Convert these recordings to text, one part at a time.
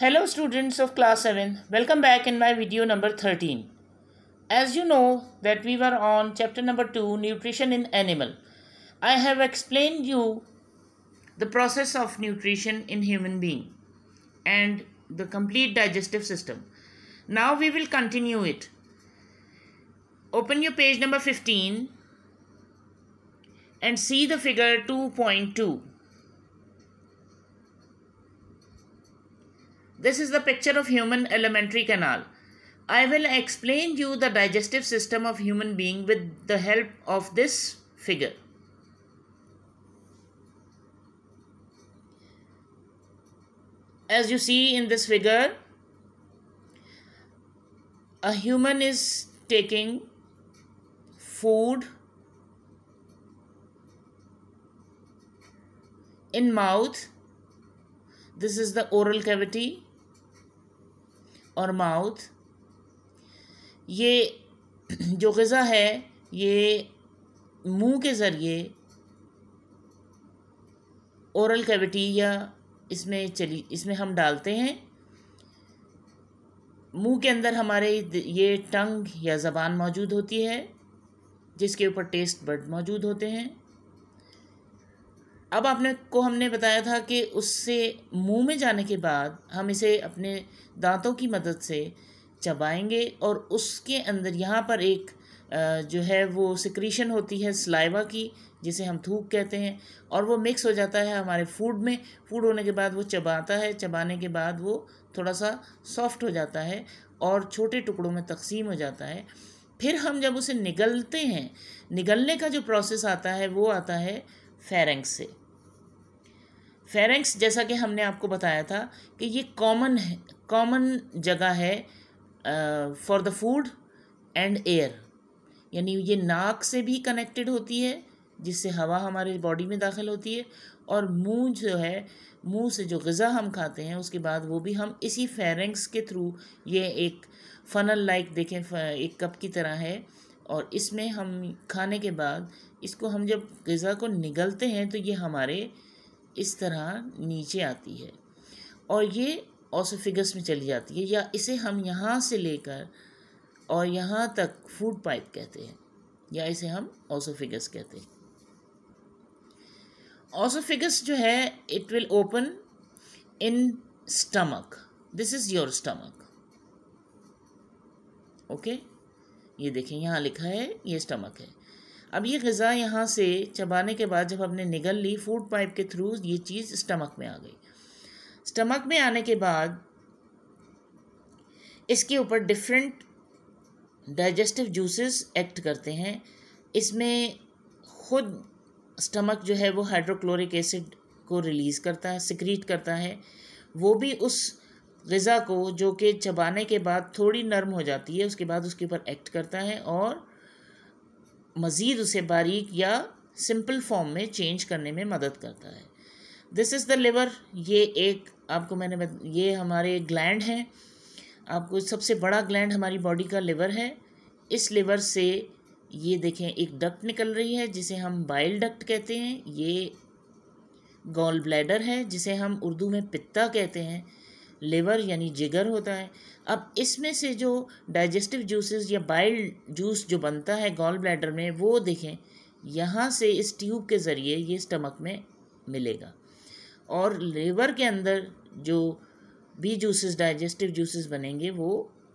Hello students of class 7 welcome back in my video number 13 as you know that we were on chapter number 2 nutrition in animal I have explained you the process of nutrition in human being and the complete digestive system now we will continue it open your page number 15 and see the figure 2.2 This is the picture of human elementary canal. I will explain you the digestive system of human being with the help of this figure. As you see in this figure, a human is taking food in mouth. This is the oral cavity. और mouth ये जो गज़ा है ये मुंह के ज़रिए औरल cavity या इसमें चली इसमें हम डालते हैं मुंह के अंदर हमारे ये टंग या ज़बान मौजूद होती है जिसके ऊपर टेस्ट बर्ड मौजूद होते हैं अब आपने को हमने बताया था कि उससे मुंह में जाने के बाद हम इसे अपने दांतों की मदद से चबाएंगे और उसके अंदर यहाँ पर एक जो है वो सिक्रीशन होती है स्लाइवा की जिसे हम थूक कहते हैं और वो मिक्स हो जाता है हमारे फूड में फूड होने के बाद वो चबाता है चबाने के बाद वो थोड़ा सा सॉफ्ट हो जाता है और छोटे टुकड़ों में तकसीम हो जाता है फिर हम जब उसे निगलते हैं निगलने का जो प्रोसेस आता है वो आता है फेरेंक्स से फेरेंक्स जैसा कि हमने आपको बताया था कि ये कॉमन है कॉमन जगह है for the food and air यानी ये नाक से भी कनेक्टेड होती है जिससे हवा हमारे बॉडी में दाखिल होती है और मुंह जो है मुंह से जो गज़ा हम खाते हैं उसके बाद वो भी हम इसी फेरेंक्स के थ्रू ये एक फ़नल लाइक देखें एक कप की तरह है और इसमें हम खाने के बाद इसको हम जब गज़ा को निगलते हैं तो ये हमारे इस तरह नीचे आती है और ये ओसोफिगस में चली जाती है या इसे हम यहाँ से लेकर और यहाँ तक फूड पाइप कहते हैं या इसे हम ओसोफिगस कहते हैं ओसोफिगस जो है it will open in stomach this is your stomach okay ये देखें यहाँ लिखा है ये स्टमक है अब ये गज़ा यहाँ से चबाने के बाद जब हमने निगल ली फूड पाइप के थ्रू ये चीज़ स्टमक में आ गई स्टमक में आने के बाद इसके ऊपर डिफरेंट डाइजेस्टिव जूसेस एक्ट करते हैं इसमें खुद स्टमक जो है वो हाइड्रोक्लोरिक एसिड को रिलीज़ करता है सिक्रीट करता है वो भी उस गज़ा को जो कि चबाने के बाद थोड़ी नरम हो जाती है उसके बाद उसके ऊपर एक्ट करता है और मज़ीद उसे बारीक या सिंपल फॉर्म में चेंज करने में मदद करता है दिस इज़ द लिवर ये एक आपको मैंने ये हमारे ग्लैंड हैं आपको सबसे बड़ा ग्लैंड हमारी बॉडी का लिवर है इस लिवर से ये देखें एक डक्ट निकल रही है जिसे हम बाइल डक्ट कहते हैं ये गॉल ब्लैडर है जिसे हम उर्दू में पित्ता कहते हैं लिवर यानी जिगर होता है अब इसमें से जो डाइजेस्टिव जूसेस या बाइल जूस जो बनता है गॉल ब्लैडर में वो देखें यहाँ से इस ट्यूब के ज़रिए ये स्टमक में मिलेगा और लिवर के अंदर जो भी जूसेस डाइजेस्टिव जूसेस बनेंगे वो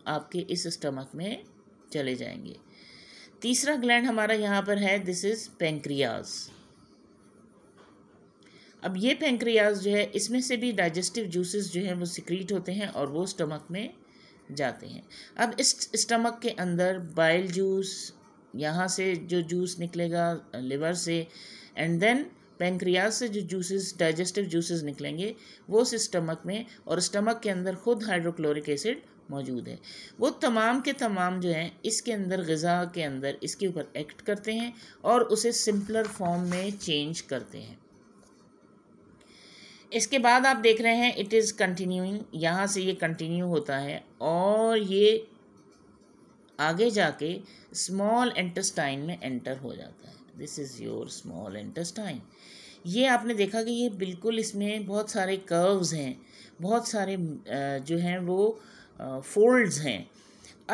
आपके इस स्टमक में चले जाएंगे तीसरा ग्लैंड हमारा यहाँ पर है दिस इज़ पेंक्रियाज़ अब ये पेंक्रियाज जो है इसमें से भी डाइजेस्टिव जूसेस जो हैं वो सिक्रीट होते हैं और वो स्टमक में जाते हैं अब इस स्टमक के अंदर बाइल जूस यहाँ से जो जूस निकलेगा लिवर से एंड देन पेंक्रियाज से जो जूसेस डाइजेस्टिव जूसेस निकलेंगे वो उस स्टमक में और स्टमक के अंदर खुद हाइड्रोक्लोरिक एसिड मौजूद है वो तमाम के तमाम जो हैं इसके अंदर गज़ा के अंदर इसके ऊपर एक्ट करते हैं और उसे सिंपलर फॉर्म में चेंज करते हैं इसके बाद आप देख रहे हैं इट इज़ कंटिन्यूइंग यहाँ से ये कंटिन्यू होता है और ये आगे जाके स्मॉल एंटस्टाइन में एंटर हो जाता है this is your small intestine ये आपने देखा कि ये बिल्कुल इसमें बहुत सारे कर्व्स हैं बहुत सारे जो हैं वो फोल्ड्स हैं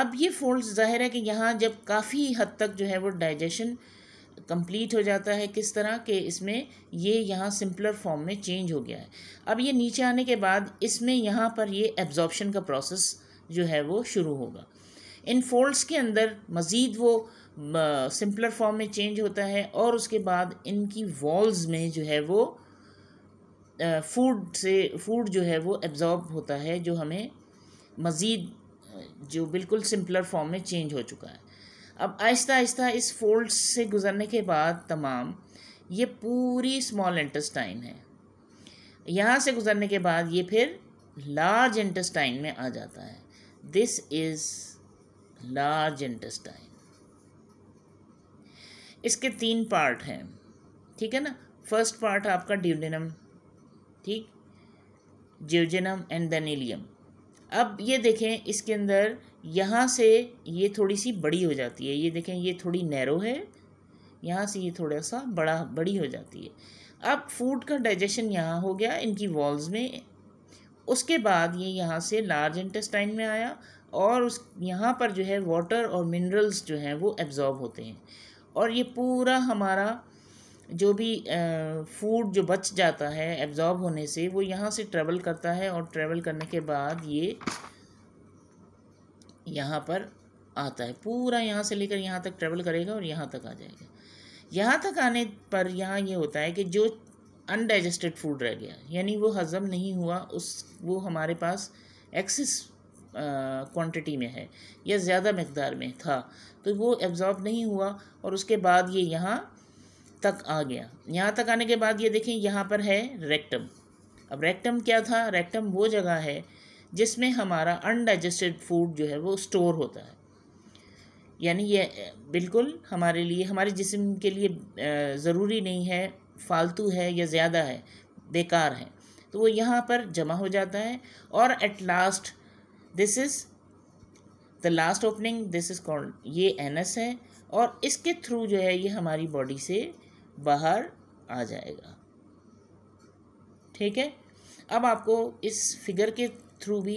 अब ये फोल्ड्स ज़ाहिर है कि यहाँ जब काफ़ी हद तक जो है वो डाइजेशन कंप्लीट हो जाता है किस तरह के इसमें ये यहाँ सिंपलर फॉर्म में चेंज हो गया है अब ये नीचे आने के बाद इसमें यहाँ पर ये एब्जॉर्बशन का प्रोसेस जो है वो शुरू होगा इन फोल्ड्स के अंदर मज़ीद वो सिंपलर फॉर्म में चेंज होता है और उसके बाद इनकी वॉल्स में जो है वो फूड से फूड जो है वो एब्ज़ॉर्ब होता है जो हमें मज़ीद जो बिल्कुल सिंपलर फॉर्म में चेंज हो चुका है अब आहिस्ता आहिस्ता इस फोल्ड से गुज़रने के बाद तमाम ये पूरी स्मॉल इंटेस्टाइन है यहाँ से गुज़रने के बाद ये फिर लार्ज इंटेस्टाइन में आ जाता है दिस इज़ लार्ज इंटेस्टाइन इसके तीन पार्ट हैं ठीक है ना फर्स्ट पार्ट आपका ड्यूलिनम ठीक ज्यूजनम एंड बेनिलियम अब ये देखें इसके अंदर यहाँ से ये थोड़ी सी बड़ी हो जाती है ये देखें ये थोड़ी नैरो है यहाँ से ये थोड़ा सा बड़ा बड़ी हो जाती है अब फूड का डाइजेशन यहाँ हो गया इनकी वॉल्स में उसके बाद ये यहाँ से लार्ज इंटेस्टाइन में आया और उस यहाँ पर जो है वाटर और मिनरल्स जो हैं वो एब्ज़ॉर्ब होते हैं और ये पूरा हमारा जो भी फूड जो बच जाता है एब्ज़ॉर्ब होने से वो यहाँ से ट्रेवल करता है और ट्रेवल करने के बाद ये यहाँ पर आता है पूरा यहाँ से लेकर यहाँ तक ट्रेवल करेगा और यहाँ तक आ जाएगा यहाँ तक आने पर यहाँ ये यह होता है कि जो अनडाइजेस्टेड फूड रह गया यानी वो हज़म नहीं हुआ उस वो हमारे पास एक्सेस क्वांटिटी में है या ज़्यादा मकदार में था तो वो एब्ज़ॉर्ब नहीं हुआ और उसके बाद ये यहाँ तक आ गया यहाँ तक आने के बाद ये यह देखें यहाँ पर है रेक्टम अब रेक्टम क्या था रेक्टम वो जगह है जिसमें हमारा अनडाइजेस्टेड फूड जो है वो स्टोर होता है यानी ये बिल्कुल हमारे लिए हमारे जिसम के लिए ज़रूरी नहीं है फालतू है या ज़्यादा है बेकार है तो वो यहाँ पर जमा हो जाता है और at last this is the last opening this is called ये एनस है और इसके थ्रू जो है ये हमारी बॉडी से बाहर आ जाएगा ठीक है अब आपको इस फिगर के थ्रू भी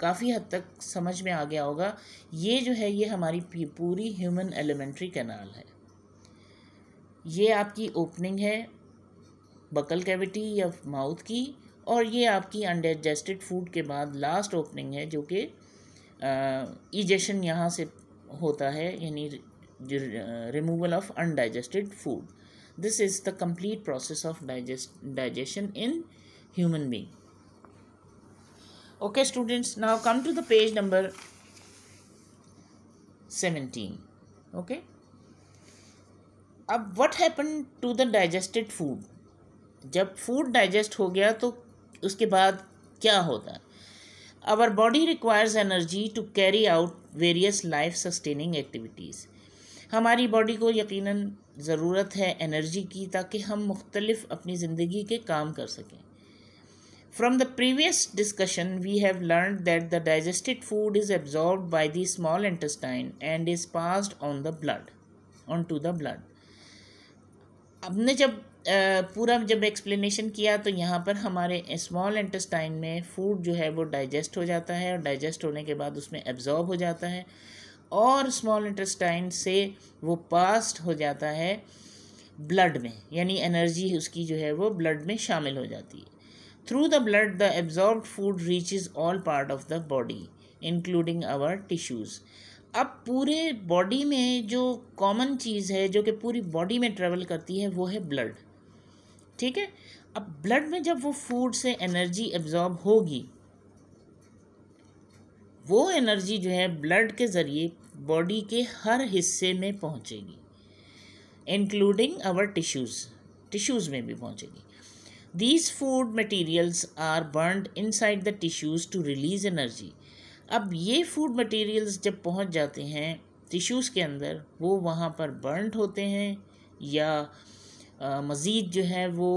काफ़ी हद तक समझ में आ गया होगा ये जो है ये हमारी पूरी ह्यूमन एलिमेंट्री कैनाल है ये आपकी ओपनिंग है बकल कैविटी या माउथ की और ये आपकी अनडाइजेस्टेड फूड के बाद लास्ट ओपनिंग है जो कि ईजेशन यहाँ से होता है यानी removal of undigested food this is the complete process of digest digestion in human being okay students now come to the page number 17 okay अब what happen to the digested food जब फूड डाइजेस्ट हो गया तो उसके बाद क्या होता है our body requires energy to carry out various life sustaining activities हमारी बॉडी को यकीनन ज़रूरत है एनर्जी की ताकि हम मुख्तलिफ़ अपनी ज़िंदगी के काम कर सकें From the previous discussion, we have learned that the digested food is absorbed by the small intestine and is passed on the blood, onto the blood. हमने जब पूरा जब एक्सप्लेनेशन किया तो यहाँ पर हमारे स्मॉल इंटेस्टाइन में फूड जो है वो डाइजेस्ट हो जाता है और डाइजेस्ट होने के बाद उसमें एब्जॉर्ब हो जाता है और स्मॉल इंटेस्टाइन से वो पास्ट हो जाता है ब्लड में यानी एनर्जी उसकी जो है वो ब्लड में शामिल हो जाती है Through the blood, the absorbed food reaches all part of the body, including our tissues. अब पूरे बॉडी में जो कॉमन चीज़ है जो कि पूरी बॉडी में ट्रेवल करती है वो है ब्लड ठीक है अब ब्लड में जब वो फूड से एनर्जी एब्जॉर्ब होगी वो एनर्जी जो है ब्लड के ज़रिए बॉडी के हर हिस्से में पहुंचेगी इंक्लूडिंग आवर टिश्यूज़ टिश्यूज़ में भी पहुंचेगी These food materials are burned inside the tissues to release energy. अब ये food materials जब पहुँच जाते हैं टिशूज़ के अंदर वो वहाँ पर बर्नड होते हैं या मज़ीद जो है वो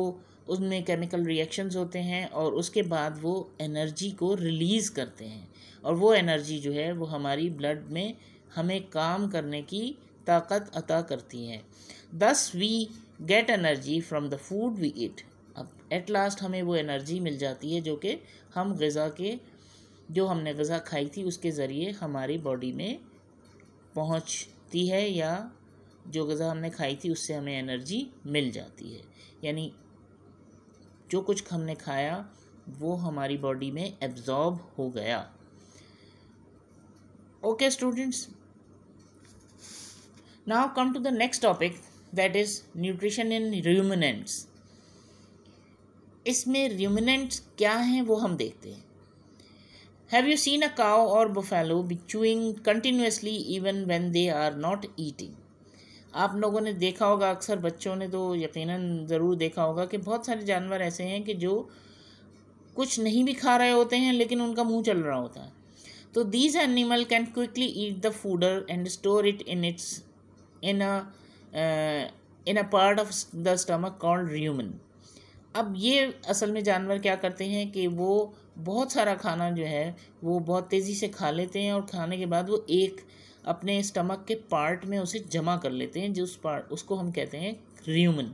उसमें केमिकल रिएक्शंस होते हैं और उसके बाद वो एनर्जी को रिलीज़ करते हैं और वो एनर्जी जो है वो हमारी ब्लड में हमें काम करने की ताकत अता करती है thus we get energy from the food we eat अब एट लास्ट हमें वो एनर्जी मिल जाती है जो कि हम गज़ा के जो हमने गज़ा खाई थी उसके ज़रिए हमारी बॉडी में पहुंचती है या जो गज़ा हमने खाई थी उससे हमें एनर्जी मिल जाती है यानी जो कुछ हमने खाया वो हमारी बॉडी में एब्ज़ॉर्ब हो गया okay students now come to the next topic that is nutrition in ruminants इसमें रिमिनेंट्स क्या हैं वो हम देखते हैं have you seen a cow और buffalo be chewing continuously even when they are not eating आप लोगों ने देखा होगा अक्सर बच्चों ने तो यकीनन ज़रूर देखा होगा कि बहुत सारे जानवर ऐसे हैं कि जो कुछ नहीं भी खा रहे होते हैं लेकिन उनका मुंह चल रहा होता है तो these animal can quickly eat the fodder and store it in its in a in a part of the stomach called rumen अब ये असल में जानवर क्या करते हैं कि वो बहुत सारा खाना जो है वो बहुत तेज़ी से खा लेते हैं और खाने के बाद वो एक अपने स्टमक के पार्ट में उसे जमा कर लेते हैं जिस पार्ट उसको हम कहते हैं rumen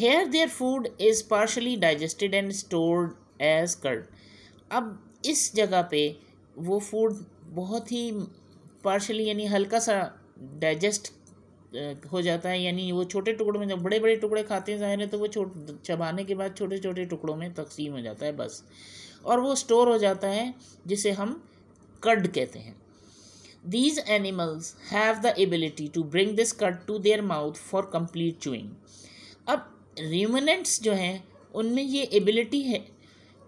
here their food is partially digested and stored as curd अब इस जगह पे वो फूड बहुत ही पार्शली यानी हल्का सा डाइजेस्ट हो जाता है यानी वो छोटे टुकड़ों में जब बड़े बड़े टुकड़े खाते हैं ज़ाहिर है तो वो छोट चबाने के बाद छोटे छोटे टुकड़ों में तकसीम हो जाता है बस और वो स्टोर हो जाता है जिसे हम कड कहते हैं these animals have the ability to bring this cud to their mouth for complete chewing अब रिमनेंट्स जो हैं उनमें ये एबिलिटी है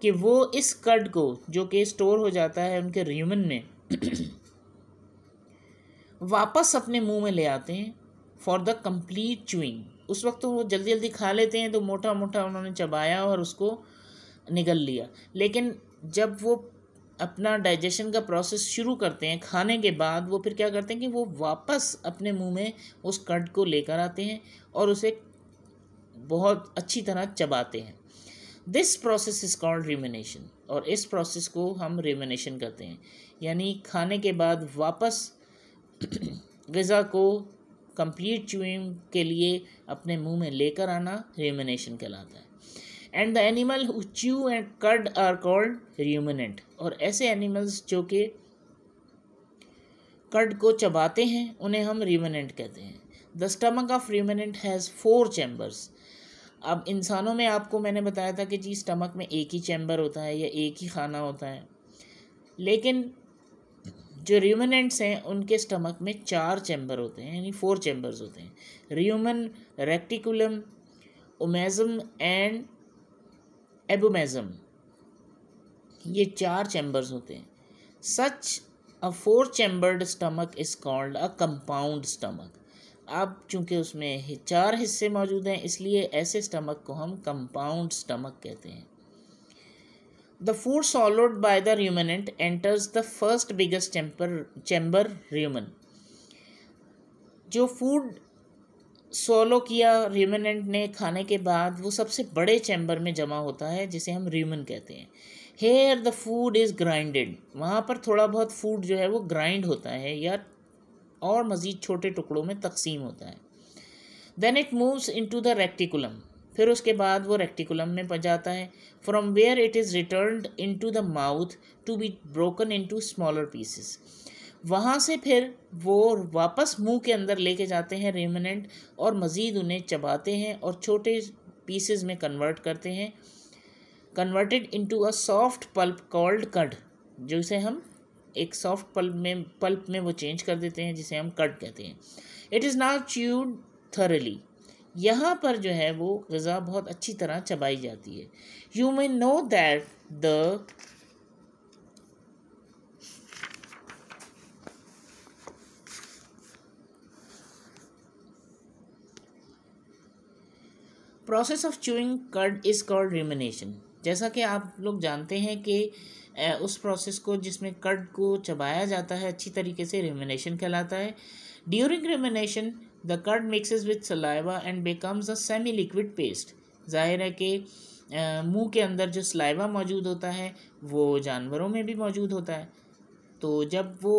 कि वो इस कड को जो कि स्टोर हो जाता है उनके र्यूमन में वापस अपने मुंह में ले आते हैं फॉर द कम्प्लीट चूइंग उस वक्त तो वो जल्दी जल्दी खा लेते हैं तो मोटा मोटा उन्होंने चबाया और उसको निगल लिया लेकिन जब वो अपना डाइजेशन का प्रोसेस शुरू करते हैं खाने के बाद वो फिर क्या करते हैं कि वो वापस अपने मुंह में उस कट को लेकर आते हैं और उसे बहुत अच्छी तरह चबाते हैं this process is called rumination और इस प्रोसेस को हम रिमिनेशन कहते हैं यानी खाने के बाद वापस गज़ा को कंप्लीट चूइंग के लिए अपने मुंह में लेकर आना र्यूमिनेशन कहलाता है and the animal chew and cud are called ruminant और ऐसे एनिमल्स जो कि कड को चबाते हैं उन्हें हम र्यूमिनेंट कहते हैं the stomach of ruminant has four chambers अब इंसानों में आपको मैंने बताया था कि जी स्टमक में एक ही चैम्बर होता है या एक ही खाना होता है लेकिन जो र्यूमनेंट्स हैं उनके स्टमक में चार चैम्बर होते हैं यानी फोर चैम्बर्स होते हैं rumen reticulum omasum and abomasum ये चार चैम्बर्स होते हैं such a four chambered stomach is called a compound stomach अब चूंकि उसमें चार हिस्से मौजूद हैं इसलिए ऐसे स्टमक को हम कंपाउंड स्टमक कहते हैं The food swallowed by the ruminant enters the first biggest chamber, chamber rumen. जो फूड सोलो किया र्यूमिनेंट ने खाने के बाद वो सबसे बड़े चैम्बर में जमा होता है जिसे हम र्यूमन कहते हैं here the food is grinded वहाँ पर थोड़ा बहुत फूड जो है वो ग्राइंड होता है या और मज़ीद छोटे टुकड़ों में तकसीम होता है then it moves in to the reticulum फिर उसके बाद वो रेक्टिकुलम में पड़ जाता है from where it is return in to the mouth to be broken in to smaller pieces वहाँ से फिर वो वापस मुंह के अंदर लेके जाते हैं रेमनेंट और मज़ीद उन्हें चबाते हैं और छोटे पीसेस में कन्वर्ट करते हैं converted into a soft pulp called cud जिसे हम एक सॉफ्ट पल्प में पल्प में वो चेंज कर देते हैं जिसे हम कड कहते हैं it is now chewed thoroughly यहाँ पर जो है वो गज़ा बहुत अच्छी तरह चबाई जाती है you may know that the process of chewing curd is called rumination जैसा कि आप लोग जानते हैं कि उस प्रोसेस को जिसमें कर्ड को चबाया जाता है अच्छी तरीके से रिमिनेशन कहलाता है during rumination the curd mixes with saliva and becomes a semi liquid paste ज़ाहिर है कि मुंह के अंदर जो सलाइवा मौजूद होता है वो जानवरों में भी मौजूद होता है तो जब वो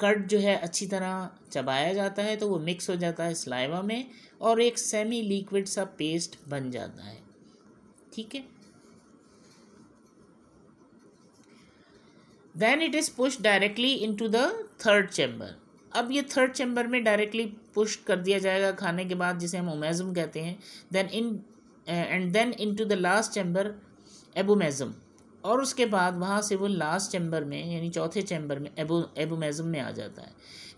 कट जो है अच्छी तरह चबाया जाता है तो वो मिक्स हो जाता है सलाइवा में और एक सेमी लिक्विड सा पेस्ट बन जाता है ठीक है then it is push directly into the third chamber अब ये थर्ड चैम्बर में डायरेक्टली पुश कर दिया जाएगा खाने के बाद जिसे हम ओमेज़म कहते हैं then in and then in to the last chamber abomasum और उसके बाद वहाँ से वो लास्ट चैम्बर में यानी चौथे चैम्बर में एबो एबोमेज़म में आ जाता है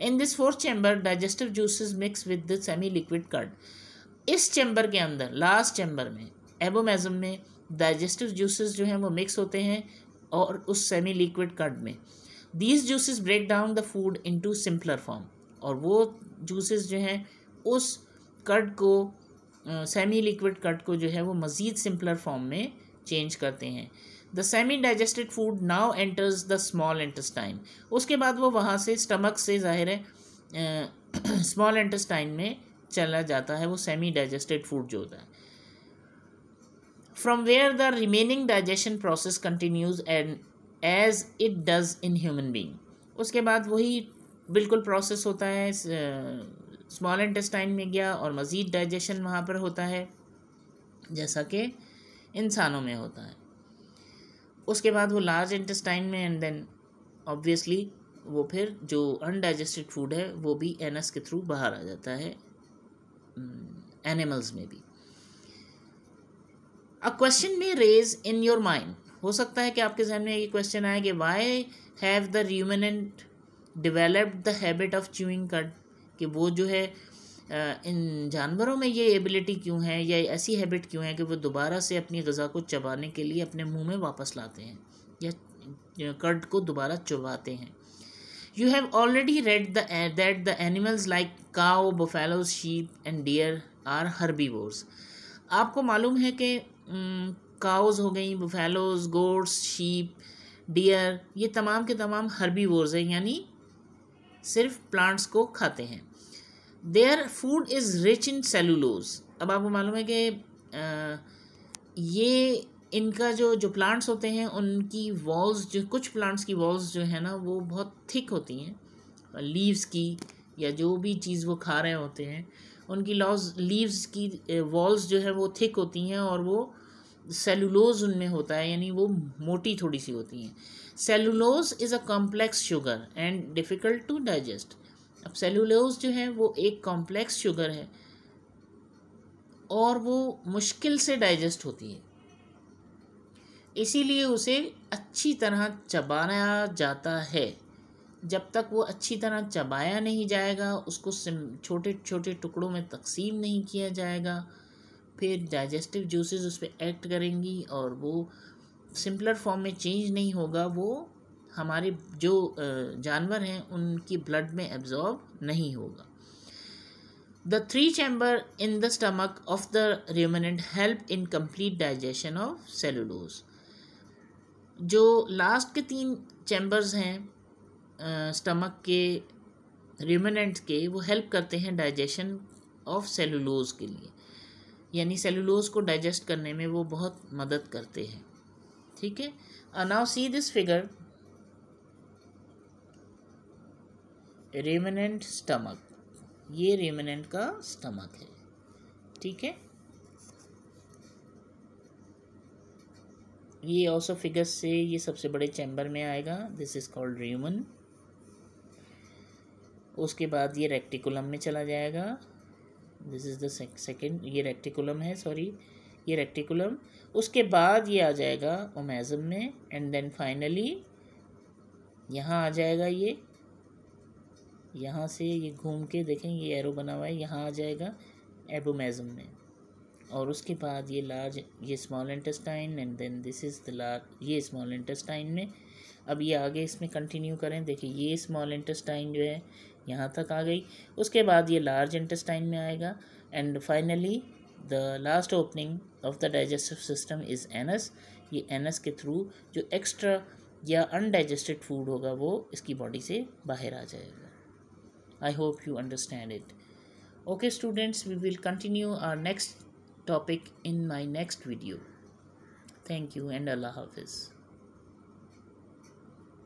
in this fourth chamber digestive juices mix with the semi liquid curd इस चैम्बर के अंदर लास्ट चैम्बर में एबोमेज़म में डाइजेस्टिव जूसेस जो हैं वो मिक्स होते हैं और उस सेमी लिक्विड कर्ड में these juices break down the food into simpler form और वो जूसेस जो हैं उस कट को सेमी लिक्विड कट को जो है वो मज़ीद सिंपलर फॉर्म में चेंज करते हैं the semi digested food now enters the small intestine उसके बाद वो वहाँ से स्टमक से ज़ाहिर है स्मॉल इंटस्टाइन में चला जाता है वो सेमी डाइजेस्टेड फूड जो होता है from where the remaining digestion process continues and as it does in human being उसके बाद वही बिल्कुल प्रोसेस होता है स्मॉल इंटेस्टाइन में गया और मज़ीद डाइजेशन वहाँ पर होता है जैसा कि इंसानों में होता है उसके बाद वो लार्ज इंटेस्टाइन में एंड देन ऑब्वियसली वो फिर जो अनडाइजेस्टेड फूड है वो भी एनएस के थ्रू बाहर आ जाता है एनिमल्स में भी अ क्वेश्चन में रेज इन योर माइंड हो सकता है कि आपके जहन में ये क्वेश्चन आए कि why have the ruminant developed the habit of chewing cud कि वो जो है इन जानवरों में ये एबिलिटी क्यों है या ऐसी हैबिट क्यों है कि वो दोबारा से अपनी गज़ा को चबाने के लिए अपने मुंह में वापस लाते हैं या कर्ड को दोबारा चबाते हैं you have already read that the animals like cow buffaloes sheep and deer are herbi आपको मालूम है कि काउज़ हो गई बुफेलोज गोड्स शीप डियर ये तमाम के तमाम हर्बी वोर्स हैं यानी सिर्फ प्लांट्स को खाते हैं their food is rich in cellulose अब आपको मालूम है कि ये इनका जो जो प्लांट्स होते हैं उनकी वॉल्स जो कुछ प्लांट्स की वॉल्स जो है ना वो बहुत थिक होती हैं लीव्स की या जो भी चीज़ वो खा रहे होते हैं उनकी लॉज लीव्स की वॉल्स जो है वो थिक होती हैं और वो सेलुलोज उनमें होता है यानी वो मोटी थोड़ी सी होती हैं cellulose is a complex sugar and difficult to digest अब सेलुलोज जो है वो एक कॉम्प्लेक्स शुगर है और वो मुश्किल से डाइजेस्ट होती है इसीलिए उसे अच्छी तरह चबाया जाता है जब तक वो अच्छी तरह चबाया नहीं जाएगा उसको छोटे छोटे टुकड़ों में तकसीम नहीं किया जाएगा फिर डाइजेस्टिव जूसेस उस पर एक्ट करेंगी और वो सिंपलर फॉर्म में चेंज नहीं होगा वो हमारे जो जानवर हैं उनकी ब्लड में एब्जॉर्ब नहीं होगा the three chamber in the stomach of the ruminant help in complete digestion of cellulose जो लास्ट के तीन चैम्बर्स हैं स्टमक के रेमनेंट के वो हेल्प करते हैं डाइजेशन ऑफ सेलुलोज के लिए यानी सेलुलोज को डाइजेस्ट करने में वो बहुत मदद करते हैं ठीक है now see this figure ruminant stomach ये रेमिनेंट का स्टमक है ठीक है ये ऑल्सो फिगर्स से ये सबसे बड़े चैम्बर में आएगा दिस इज़ कॉल्ड रेमन उसके बाद ये रेक्टिकुलम में चला जाएगा दिस इज़ द सेकेंड ये रेक्टिकुलम है सॉरी ये रेक्टिकुलम उसके बाद ये आ जाएगा ओमेजम में एंड देन फाइनली यहाँ आ जाएगा ये यहाँ से ये घूम के देखें ये एरो बना हुआ है यहाँ आ जाएगा एबोमेजम में और उसके बाद ये लार्ज ये small intestine and then this is the large ये स्मॉल इंटेस्टाइन में अब ये आगे इसमें कंटिन्यू करें देखिए ये स्मॉल इंटेस्टाइन जो है यहाँ तक आ गई उसके बाद ये लार्ज इंटेस्टाइन में आएगा and finally the last opening of the digestive system is anus ये एनस के थ्रू जो एक्स्ट्रा या अनडाइजेस्टेड फूड होगा वो इसकी बॉडी से बाहर आ जाएगा I hope you understand it okay students we will continue our next topic in my next video thank you and अल्लाह हाफिज़